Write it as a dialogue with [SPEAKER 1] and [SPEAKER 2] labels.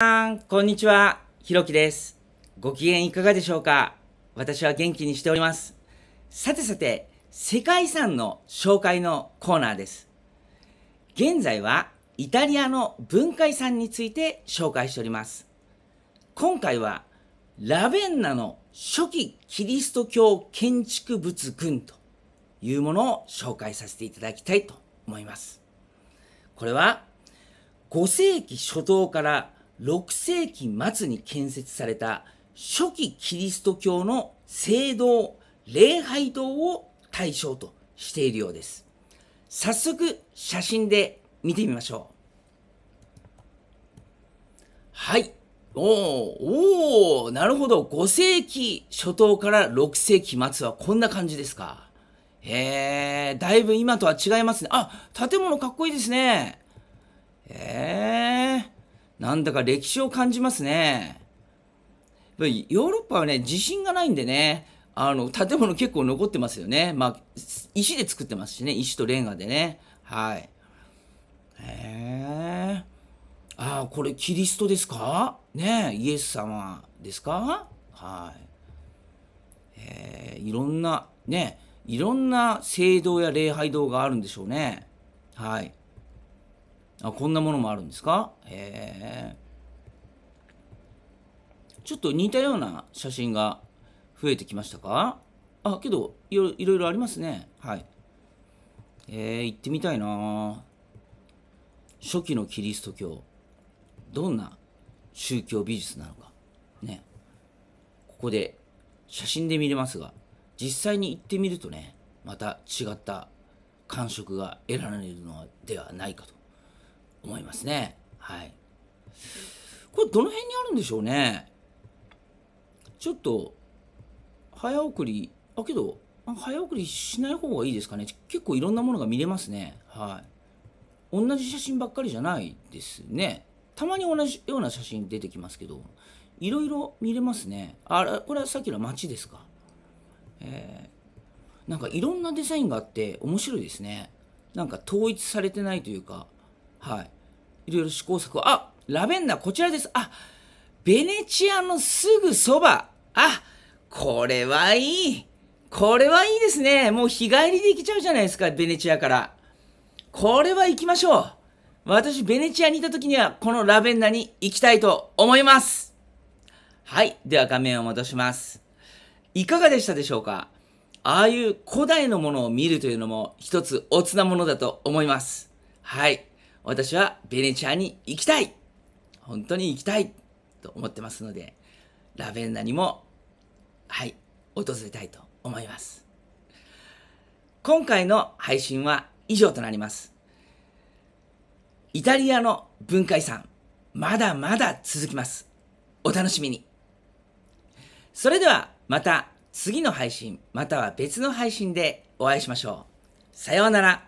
[SPEAKER 1] さん、こんにちは。ひろきです。ご機嫌いかがでしょうか私は元気にしております。さてさて、世界遺産の紹介のコーナーです。現在はイタリアの文化遺産について紹介しております。今回はラベンナの初期キリスト教建築物群というものを紹介させていただきたいと思います。これは5世紀初頭から6世紀末に建設された初期キリスト教の聖堂、礼拝堂を対象としているようです。早速写真で見てみましょう。はい。おおなるほど。5世紀初頭から6世紀末はこんな感じですか。へえ、だいぶ今とは違いますね。あ、建物かっこいいですね。ええなんだか歴史を感じますね。ヨーロッパはね、地震がないんでね、あの、建物結構残ってますよね。まあ、石で作ってますしね、石とレンガでね。はい。へー。ああ、これキリストですかねイエス様ですかはい。えー、いろんな、ね、いろんな聖堂や礼拝堂があるんでしょうね。はい。あこんなものもあるんですかへえちょっと似たような写真が増えてきましたかあけどいろいろいろありますねはいえ行ってみたいな初期のキリスト教どんな宗教美術なのかねここで写真で見れますが実際に行ってみるとねまた違った感触が得られるのではないかと思いますね。はい。これどの辺にあるんでしょうね。ちょっと、早送り、あ、けど、早送りしない方がいいですかね。結構いろんなものが見れますね。はい。同じ写真ばっかりじゃないですね。たまに同じような写真出てきますけど、いろいろ見れますね。あ、これはさっきの街ですか。えー、なんかいろんなデザインがあって面白いですね。なんか統一されてないというか、はい。いろいろ試行錯誤。あ、ラベンダー、こちらです。あ、ベネチアのすぐそば。あ、これはいい。これはいいですね。もう日帰りで行けちゃうじゃないですか、ベネチアから。これは行きましょう。私、ベネチアにいた時には、このラベンダーに行きたいと思います。はい。では画面を戻します。いかがでしたでしょうかああいう古代のものを見るというのも一つおつなものだと思います。はい。私はベネチアに行きたい本当に行きたいと思ってますので、ラベンダにも、はい、訪れたいと思います。今回の配信は以上となります。イタリアの文化遺産、まだまだ続きます。お楽しみに。それではまた次の配信、または別の配信でお会いしましょう。さようなら。